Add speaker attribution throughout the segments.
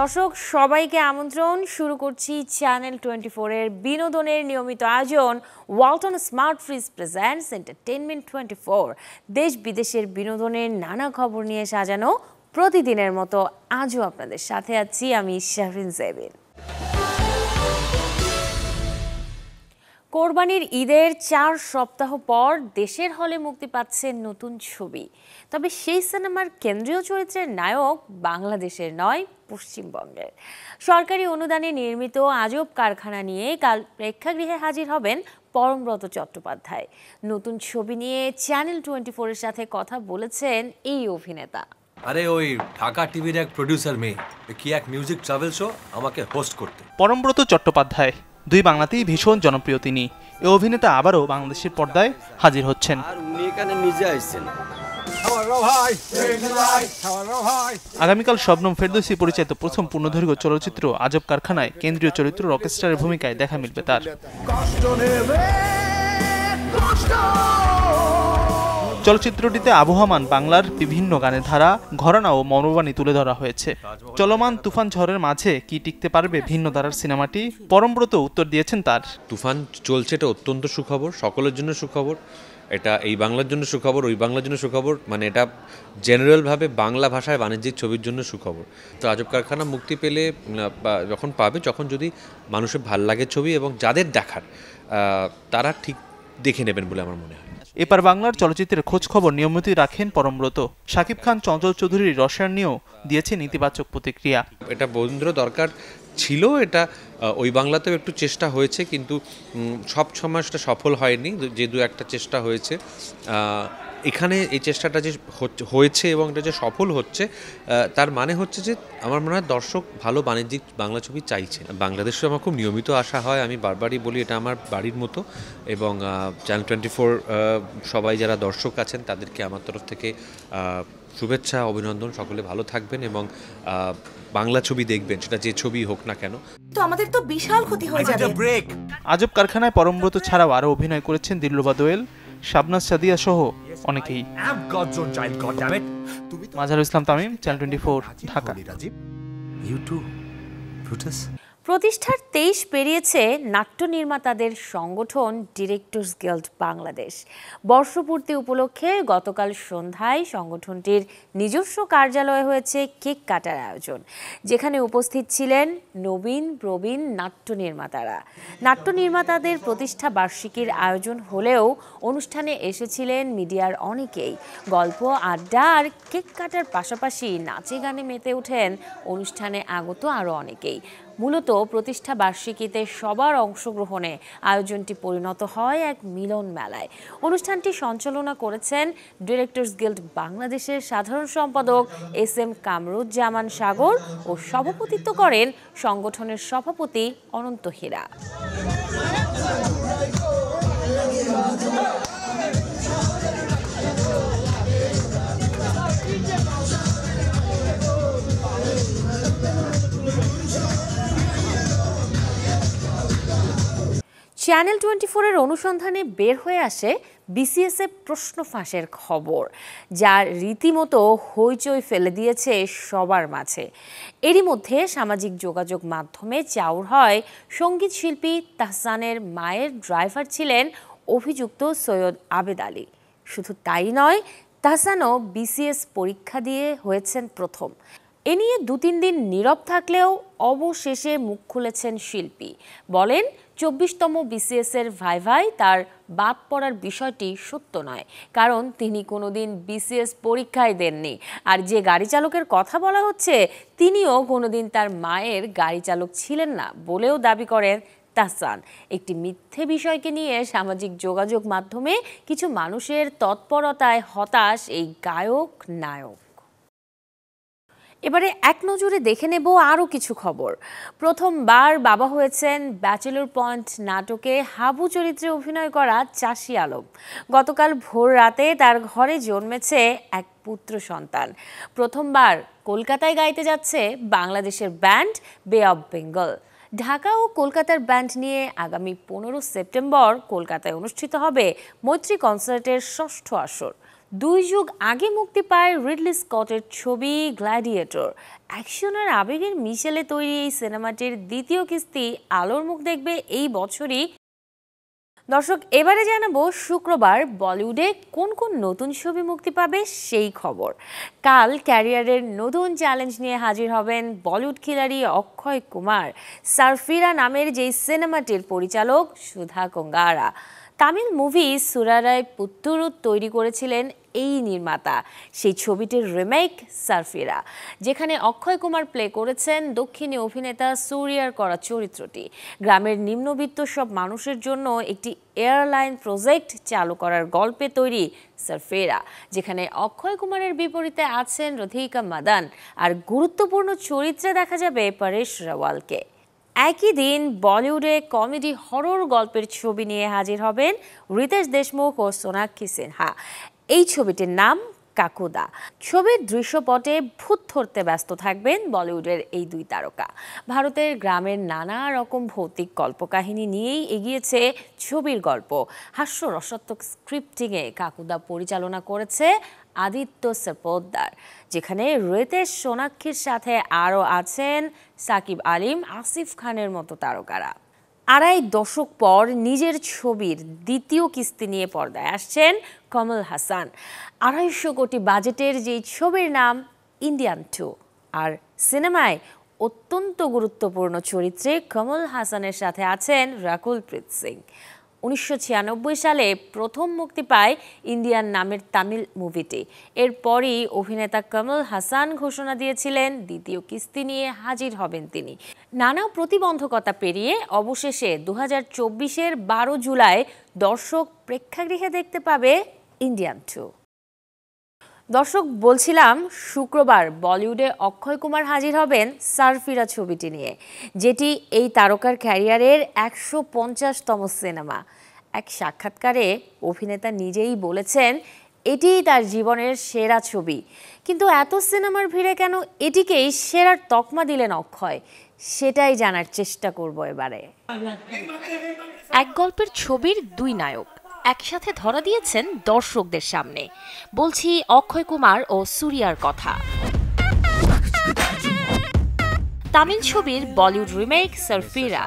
Speaker 1: দর্শক সবাইকে আমন্ত্রণ শুরু করছি চ্যানেল টোয়েন্টি ফোরের বিনোদনের নিয়মিত আয়োজন Walton smart fridge presents entertainment twenty four দেশ বিদেশের বিনোদনের নানা খবর নিয়ে সাজানো প্রতিদিনের মতো আজও আপনাদের সাথে আছি আমি শাহরিন জেবিন কোরবানির ঈদের চার সপ্তাহ পর দেশের হলে মুক্তি পাচ্ছে নতুন ছবি তবে সেই সিনেমার কেন্দ্রীয় চরিত্রের নায়ক বাংলাদেশের নয় পশ্চিমবঙ্গের সরকারি অনুদানে নির্মিত আজব কারখানা নিয়ে কাল প্রেক্ষাগৃহে হাজির হবেন পরমব্রত চট্টোপাধ্যায় নতুন ছবি নিয়ে চ্যানেল টোয়েন্টি ফোরের সাথে কথা বলেছেন এই অভিনেতা আরে ওই ঢাকা টিভির এক প্রডিউসার মেয়ে কি এক মিউজিক ট্রাভেল শো আমাকে হোস্ট করতে পরমব্রত চট্টোপাধ্যায় দুই বাংলাতেই ভীষণ জনপ্রিয় তিনি এ অভিনেতা আবারও বাংলাদেশের পর্দায় হাজির হচ্ছেন আগামীকাল শবনম ফেরদৌসি পরিচালিত প্রথম পূর্ণদৈর্ঘ্য চলচ্চিত্র আজব কারখানায় কেন্দ্রীয় চরিত্র রকেস্টারের ভূমিকায় দেখা মিলবে তার চলচ্চিত্রটিতে আবহমান বাংলার বিভিন্ন গানের ধারা ঘরানা ও মনোবাণী তুলে ধরা হয়েছে চলমান তুফান ঝড়ের মাঝে কি টিকতে পারবে ভিন্ন ধারার সিনেমাটি পরমব্রত উত্তর দিয়েছেন তার তুফান চলছে এটা অত্যন্ত সুখবর সকলের জন্য সুখবর এটা এই বাংলার জন্য সুখবর ওই বাংলার জন্য সুখবর মানে এটা জেনারেলভাবে বাংলা ভাষায় বাণিজ্যিক ছবির জন্য সুখবর তো আজব কারখানা মুক্তি পেলে যখন পাবে যখন যদি মানুষের ভাল লাগে ছবি এবং যাদের দেখার তারা ঠিক দেখে নেবেন বলে আমার মনে হয় এপার বাংলার চলচ্চিত্রের খোঁজখবর নিয়মিতই রাখেন পরমব্রত শাকিব খান চঞ্চল চৌধুরীর রসায়ন নিয়েও দিয়েছে নেতিবাচক প্রতিক্রিয়া এটা বন্ধুর দরকার ছিল এটা ওই বাংলাতেও একটু চেষ্টা হয়েছে কিন্তু সব সময় সেটা সফল হয়নি যে দু একটা চেষ্টা হয়েছে এখানে এই চেষ্টাটা যে হয়েছে এবং এটা যে সফল হচ্ছে তার মানে হচ্ছে যে আমার মনে হয় দর্শক ভালো বাণিজ্যিক বাংলা ছবি চাইছে বাংলাদেশে আমার খুব নিয়মিত আসা হয় আমি বারবারই বলি এটা আমার বাড়ির মতো এবং চ্যানেল টোয়েন্টি ফোর সবাই যারা দর্শক আছেন তাদেরকে আমার তরফ থেকে শুভেচ্ছা অভিনন্দন সকলে ভালো থাকবেন এবং বাংলা ছবি দেখবেন সেটা যে ছবি হোক না কেন তো আমাদের তো বিশাল ক্ষতি হয়ে যাবে আজব কারখানায় পরমব্রত ছাড়াও আরও অভিনয় করেছেন দিল্লুবা দোয়েল শাবনাজ সাদিয়া সহ অনেকেই Mazhar Islam Tamim channel twenty four Dhaka প্রতিষ্ঠার তেইশ পেরিয়েছে নাট্য নির্মাতাদের সংগঠন ডিরেক্টর্স গিল্ড বাংলাদেশ বর্ষপূর্তি উপলক্ষে গতকাল সন্ধ্যায় সংগঠনটির নিজস্ব কার্যালয়ে হয়েছে কেক কাটার আয়োজন যেখানে উপস্থিত ছিলেন নবীন প্রবীণ নাট্য নির্মাতারা নাট্য নির্মাতাদের প্রতিষ্ঠা বার্ষিকীর আয়োজন হলেও অনুষ্ঠানে এসেছিলেন মিডিয়ার অনেকেই গল্প আড্ডা আর কেক কাটার পাশাপাশি নাচে গানে মেতে ওঠেন অনুষ্ঠানে আগত আরও অনেকেই মূলত প্রতিষ্ঠা বার্ষিকীতে সবার অংশগ্রহণে আয়োজনটি পরিণত হয় এক মিলন মেলায় অনুষ্ঠানটি সঞ্চালনা করেছেন ডিরেক্টর্স গিল্ড বাংলাদেশের সাধারণ সম্পাদক এস এম কামরুজ্জামান সাগর ও সভাপতিত্ব করেন সংগঠনের সভাপতি অনন্ত হীরা চ্যানেল টোয়েন্টি ফোরের অনুসন্ধানে বের হয়ে আসে বিসিএসএ e প্রশ্ন ফাঁসের খবর যার রীতিমতো হইচই ফেলে দিয়েছে সবার মাঝে এরই মধ্যে সামাজিক যোগাযোগ মাধ্যমে চাউর হয় সঙ্গীত শিল্পী তাহসানের মায়ের ড্রাইভার ছিলেন অভিযুক্ত সৈয়দ আবেদ আলী শুধু তাই নয় তাহসানও বিসিএস পরীক্ষা দিয়ে হয়েছেন প্রথম এ নিয়ে দু তিন দিন নীরব থাকলেও অবশেষে মুখ খুলেছেন শিল্পী বলেন চব্বিশতম বিসিএসের ভাই ভাই তার বাদ পড়ার বিষয়টি সত্য নয় কারণ তিনি কোনোদিন বিসিএস পরীক্ষায় দেননি আর যে গাড়ি চালকের কথা বলা হচ্ছে তিনিও কোনোদিন তার মায়ের গাড়ি চালক ছিলেন না বলেও দাবি করেন তাহসান একটি মিথ্যে বিষয়কে নিয়ে সামাজিক যোগাযোগ মাধ্যমে কিছু মানুষের তৎপরতায় হতাশ এই গায়ক নায়ক এবারে এক নজরে দেখে নেব আরও কিছু খবর প্রথমবার বাবা হয়েছেন ব্যাচেলর পয়েন্ট নাটকে হাবু চরিত্রে অভিনয় করা চাষি আলম গতকাল ভোর রাতে তার ঘরে জন্মেছে এক পুত্র সন্তান প্রথমবার কলকাতায় গাইতে যাচ্ছে বাংলাদেশের ব্যান্ড বে অব বেঙ্গল ঢাকা ও কলকাতার ব্যান্ড নিয়ে আগামী পনেরো সেপ্টেম্বর কলকাতায় অনুষ্ঠিত হবে মৈত্রী কনসার্টের ষষ্ঠ আসর দুই যুগ আগে মুক্তি পায় রিডলি স্কটের ছবি গ্ল্যাডিয়েটর অ্যাকশনের আবেগের মিশেলে তৈরি এই সিনেমাটির দ্বিতীয় কিস্তি আলোর মুখ দেখবে এই বছরই দর্শক এবারে জানাবো শুক্রবার বলিউডে কোন কোন নতুন ছবি মুক্তি পাবে সেই খবর কাল ক্যারিয়ারের নতুন চ্যালেঞ্জ নিয়ে হাজির হবেন বলিউড খিলাড়ি অক্ষয় কুমার সারফিরা নামের যেই সিনেমাটির পরিচালক সুধা কঙ্গারা তামিল মুভি সুরারায় পুত্তুরু তৈরি করেছিলেন এই নির্মাতা সেই ছবিটির রিমেক সারফিরা যেখানে অক্ষয় কুমার প্লে করেছেন দক্ষিণী অভিনেতা সুরিয়ার করা চরিত্রটি গ্রামের নিম্নবিত্ত সব মানুষের জন্য একটি এয়ারলাইন প্রজেক্ট চালু করার গল্পে তৈরি সারফেরা যেখানে অক্ষয় কুমারের বিপরীতে আছেন রধিকা মাদান আর গুরুত্বপূর্ণ চরিত্রে দেখা যাবে পরেশ রাওয়ালকে একই দিন বলিউডে কমেডি হরর গল্পের ছবি নিয়ে হাজির হবেন রিতেশ দেশমুখ ও সোনাক্ষী সিনহা এই ছবিটির নাম কাকুদা ছবির দৃশ্যপটে ভূত ধরতে ব্যস্ত থাকবেন বলিউডের এই দুই তারকা ভারতের গ্রামের নানা রকম ভৌতিক কল্পকাহিনী নিয়েই এগিয়েছে ছবির গল্প রসাত্মক স্ক্রিপ্টিংয়ে কাকুদা পরিচালনা করেছে আদিত্য সেপোদ্দার যেখানে রেতেশ সোনাক্ষীর সাথে আরও আছেন সাকিব আলিম আসিফ খানের মতো তারকারা আড়াই দশক পর নিজের ছবির দ্বিতীয় কিস্তি নিয়ে পর্দায় আসছেন কমল হাসান আড়াইশো কোটি বাজেটের যেই ছবির নাম ইন্ডিয়ান টু আর সিনেমায় অত্যন্ত গুরুত্বপূর্ণ চরিত্রে কমল হাসানের সাথে আছেন রাকুল প্রীত সিং উনিশশো সালে প্রথম মুক্তি পায় ইন্ডিয়ান নামের তামিল মুভিটি এরপরই অভিনেতা কমল হাসান ঘোষণা দিয়েছিলেন দ্বিতীয় কিস্তি নিয়ে হাজির হবেন তিনি নানা প্রতিবন্ধকতা পেরিয়ে অবশেষে দু হাজার চব্বিশের বারো জুলাই দর্শক প্রেক্ষাগৃহে দেখতে পাবে ইন্ডিয়ান টু দর্শক বলছিলাম শুক্রবার বলিউডে অক্ষয় কুমার হাজির হবেন সারফিরা ছবিটি নিয়ে যেটি এই তারকার ক্যারিয়ারের একশো পঞ্চাশতম সিনেমা এক সাক্ষাৎকারে অভিনেতা নিজেই বলেছেন এটিই তার জীবনের সেরা ছবি কিন্তু এত সিনেমার ভিড়ে কেন এটিকেই সেরার তকমা দিলেন অক্ষয় সেটাই জানার চেষ্টা করব এবারে এক গল্পের ছবির দুই নায়ক একসাথে ধরা দিয়েছেন দর্শকদের সামনে বলছি অক্ষয় কুমার ও সুরিয়ার কথা তামিল ছবির বলিউড রিমেক সারফিরা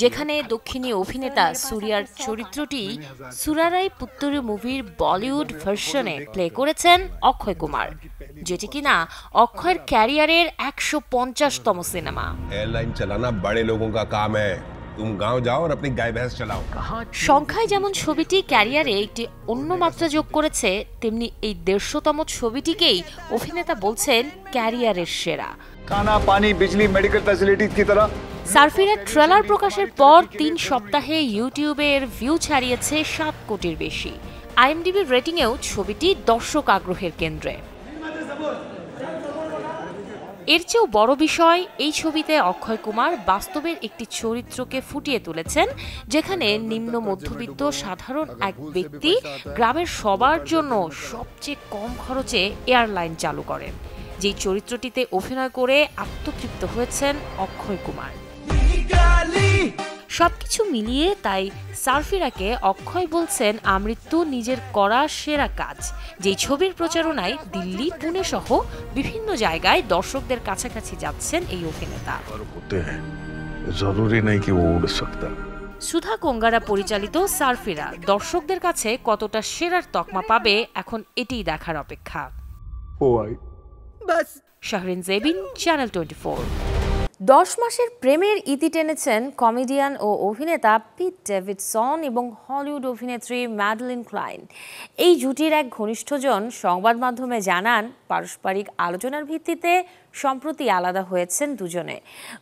Speaker 1: যেখানে দক্ষিণী অভিনেতা সুরিয়ার চরিত্রটি সুরারাই পুত্তরি মুভির বলিউড ভার্সনে প্লে করেছেন অক্ষয় কুমার যেটি কিনা অক্ষয়ের ক্যারিয়ারের একশো পঞ্চাশতম সিনেমা এয়ারলাইন চালানা বড়ে তুম গাঁও যাও আর আপনি গায় ভেস চালাও সংখ্যায় যেমন ছবিটি ক্যারিয়ারে একটি অন্য মাত্রা যোগ করেছে তেমনি এই দেড়শোতম ছবিটিকেই অভিনেতা বলছেন ক্যারিয়ারের সেরা কানা পানি বিজলি মেডিকেল ফ্যাসিলিটিজ কি তরহ সার্ফিরের ট্রেলার প্রকাশের পর তিন সপ্তাহে ইউটিউবে এর ভিউ ছাড়িয়েছে সাত কোটির বেশি আইএমডিবির রেটিংয়েও ছবিটি দর্শক আগ্রহের কেন্দ্রে এর চেয়েও বড় বিষয় এই ছবিতে অক্ষয় কুমার বাস্তবের একটি চরিত্রকে ফুটিয়ে তুলেছেন যেখানে নিম্ন মধ্যবিত্ত সাধারণ এক ব্যক্তি গ্রামের সবার জন্য সবচেয়ে কম খরচে এয়ারলাইন চালু করেন যেই চরিত্রটিতে অভিনয় করে আত্মতৃপ্ত হয়েছেন অক্ষয় কুমার সবকিছু মিলিয়ে তাই সারফিরাকে অক্ষয় বলছেন আমৃত্যু নিজের করা সেরা কাজ যেই ছবির প্রচারণায় দিল্লি পুনে সহ বিভিন্ন জায়গায় দর্শকদের কাছাকাছি যাচ্ছেন এই অভিনেতা সুধা কোঙ্গারা পরিচালিত সারফিরা দর্শকদের কাছে কতটা সেরার তকমা পাবে এখন এটি দেখার অপেক্ষা শাহরিন জেবিন চ্যানেল টোয়েন্টি দশ মাসের প্রেমের ইতি টেনেছেন কমেডিয়ান ও অভিনেতা পিট ডেভিডসন এবং হলিউড অভিনেত্রী ম্যাডলিন ক্লাইন এই জুটির এক ঘনিষ্ঠজন সংবাদ মাধ্যমে জানান পারস্পরিক আলোচনার ভিত্তিতে সম্প্রতি আলাদা হয়েছেন দুজনে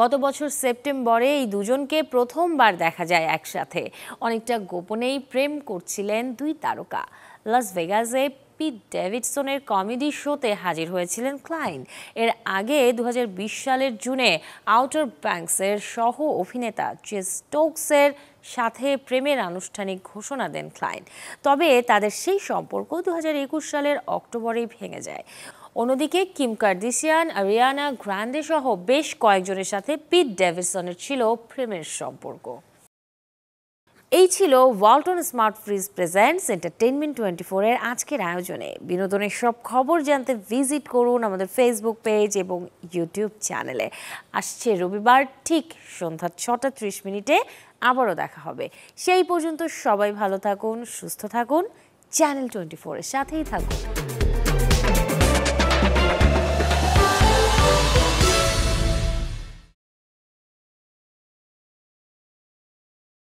Speaker 1: গত বছর সেপ্টেম্বরে এই দুজনকে প্রথমবার দেখা যায় একসাথে অনেকটা গোপনেই প্রেম করছিলেন দুই তারকা লাস ভেগাসে পিট ডেভিডসনের কমেডি শোতে হাজির হয়েছিলেন ক্লাইন এর আগে দু সালের জুনে আউটার ব্যাংকসের সহ অভিনেতা জে স্টোকসের সাথে প্রেমের আনুষ্ঠানিক ঘোষণা দেন ক্লাইন তবে তাদের সেই সম্পর্ক দু সালের অক্টোবরেই ভেঙে যায় অন্যদিকে কিম কার্দিসিয়ান আরিয়ানা গ্র্যান্ডে সহ বেশ কয়েকজনের সাথে পিট ডেভিসনের ছিল প্রেমের সম্পর্ক এই ছিল Walton smart fridge presents entertainment twenty ফোরের আজকের আয়োজনে বিনোদনের সব খবর জানতে ভিজিট করুন আমাদের ফেসবুক পেজ এবং ইউটিউব চ্যানেলে আসছে রবিবার ঠিক সন্ধ্যা ছটা ত্রিশ মিনিটে আবারও দেখা হবে সেই পর্যন্ত সবাই ভালো থাকুন সুস্থ থাকুন চ্যানেল টোয়েন্টি ফোরের সাথেই থাকুন